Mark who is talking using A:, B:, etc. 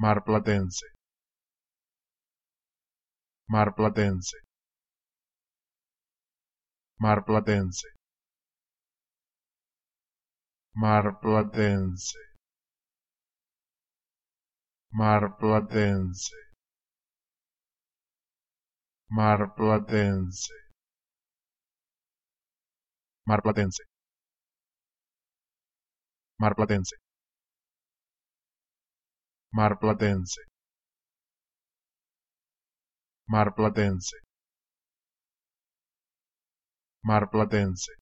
A: Mar Mar Mar Mar Platense Platense Platense Platense Mar Platense Mar Platense Mar Platense Mar Platense Mar Platense Platense Mar Platense